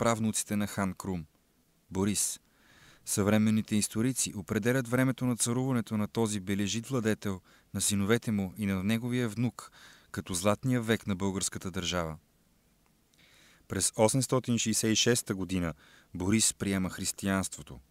правнуците на хан Крум – Борис. Съвременните историци определят времето на царуването на този бележит владетел, на синовете му и на неговия внук, като златния век на българската държава. През 866 г. Борис приема християнството –